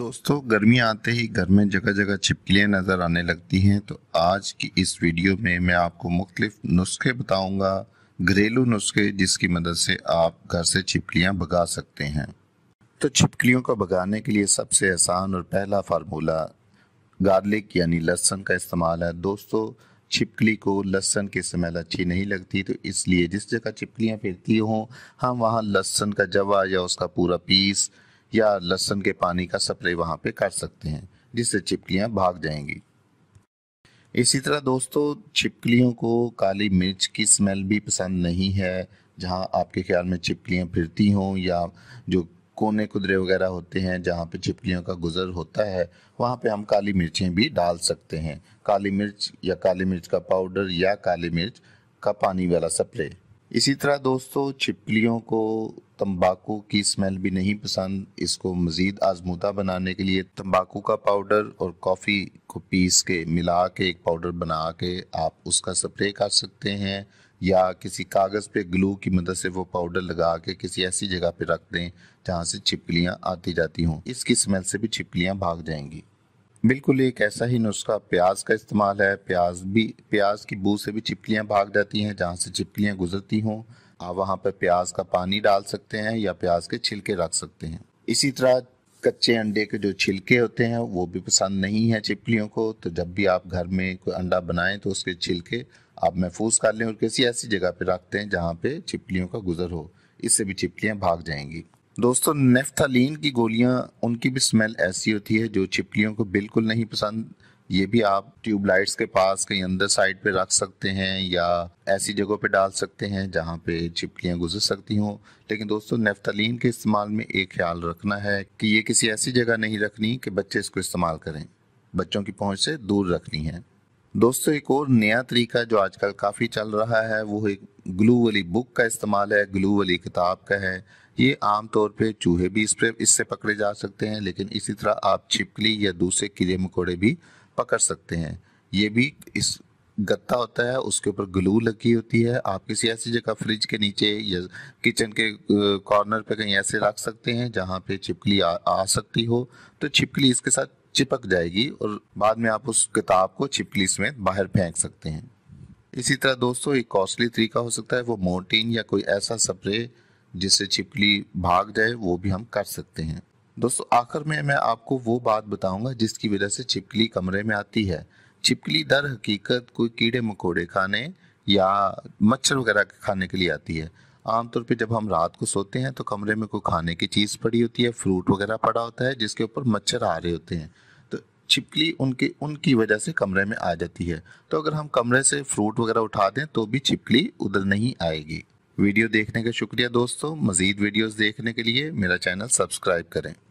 दोस्तों तो गर्मी आते ही घर में जगह जगह छिपकलियाँ नज़र आने लगती हैं तो आज की इस वीडियो में मैं आपको मुख्तलिफ नुस्खे बताऊंगा घरेलू नुस्खे जिसकी मदद से आप घर से छिपकलियाँ भगा सकते हैं तो छिपकलियों को भगाने के लिए सबसे आसान और पहला फार्मूला गार्लिक यानी लहसन का इस्तेमाल है दोस्तों छिपकली को लहसन की स्मेल अच्छी नहीं लगती तो इसलिए जिस जगह छिपकलियाँ फिरती हों हम वहाँ लहसन का जवा या उसका पूरा पीस या लहसुन के पानी का स्प्रे वहाँ पे कर सकते हैं जिससे छिपकलियां भाग जाएंगी इसी तरह दोस्तों छिपकलियों को काली मिर्च की स्मेल भी पसंद नहीं है जहाँ आपके ख्याल में छिपकलियां फिरती हों या जो कोने कुदरे वगैरह होते हैं जहाँ पे छिपकलियों का गुजर होता है वहाँ पे हम काली मिर्चें भी डाल सकते हैं काली मिर्च या काली मिर्च का पाउडर या काली मिर्च का पानी वाला स्प्रे इसी तरह दोस्तों छिपलियों को तंबाकू की स्मेल भी नहीं पसंद इसको मज़ीद आजमूदा बनाने के लिए तंबाकू का पाउडर और कॉफ़ी को पीस के मिला के एक पाउडर बना के आप उसका स्प्रे कर सकते हैं या किसी कागज़ पे ग्लू की मदद से वो पाउडर लगा के किसी ऐसी जगह पे रख दें जहाँ से छिपलियाँ आती जाती हों इसकी स्मेल से भी छिपलियाँ भाग जाएंगी बिल्कुल एक ऐसा ही नुस्खा प्याज का इस्तेमाल है प्याज भी प्याज की बू से भी चिपकलियाँ भाग जाती हैं जहाँ से चिपकलियाँ गुजरती हों आप वहाँ पर प्याज का पानी डाल सकते हैं या प्याज के छिलके रख सकते हैं इसी तरह कच्चे अंडे के जो छिलके होते हैं वो भी पसंद नहीं है चिपकलियों को तो जब भी आप घर में कोई अंडा बनाएं तो उसके छिलके आप महफूज कर लें और किसी ऐसी जगह पर रखते हैं जहाँ पे चिपकलियों का गुजर हो इससे भी चिपकलियाँ भाग जाएंगी दोस्तों नेफ्थालीन की गोलियां उनकी भी स्मेल ऐसी होती है जो छिपलियों को बिल्कुल नहीं पसंद ये भी आप ट्यूबलाइट्स के पास कहीं अंदर साइड पे रख सकते हैं या ऐसी जगह पे डाल सकते हैं जहाँ पे छिपकलियाँ गुजर सकती हों लेकिन दोस्तों नेफ्थालीन के इस्तेमाल में एक ख्याल रखना है कि ये किसी ऐसी जगह नहीं रखनी कि बच्चे इसको इस्तेमाल करें बच्चों की पहुँच से दूर रखनी है दोस्तों एक और नया तरीका जो आजकल काफ़ी चल रहा है वो एक ग्लू वाली बुक का इस्तेमाल है ग्लू वाली किताब का है ये आमतौर पे चूहे भी इस इससे पकड़े जा सकते हैं लेकिन इसी तरह आप छिपकली या दूसरे कीड़े मकोड़े भी पकड़ सकते हैं ये भी इस गत्ता होता है उसके ऊपर ग्लू लगी होती है आप किसी ऐसी जगह फ्रिज के नीचे या किचन के कॉर्नर पे कहीं ऐसे रख सकते हैं जहाँ पे छिपकली आ, आ सकती हो तो छिपकली इसके साथ चिपक जाएगी और बाद में आप उस किताब को छिपकली समेत बाहर फेंक सकते हैं इसी तरह दोस्तों एक कॉस्टली तरीका हो सकता है वो मोर्टीन या कोई ऐसा स्प्रे जिससे छिपली भाग जाए वो भी हम कर सकते हैं दोस्तों आखिर में मैं आपको वो बात बताऊंगा जिसकी वजह से छिपकली कमरे में आती है छिपकली दर हकीकत कोई कीड़े मकोड़े खाने या मच्छर वगैरह खाने के लिए आती है आमतौर पे जब हम रात को सोते हैं तो कमरे में कोई खाने की चीज़ पड़ी होती है फ्रूट वगैरह पड़ा होता है जिसके ऊपर मच्छर आ रहे होते हैं तो छिपकली उनके उनकी वजह से कमरे में आ जाती है तो अगर हम कमरे से फ्रूट वगैरह उठा दें तो भी छिपकली उधर नहीं आएगी वीडियो देखने का शुक्रिया दोस्तों मज़ीद वीडियोस देखने के लिए मेरा चैनल सब्सक्राइब करें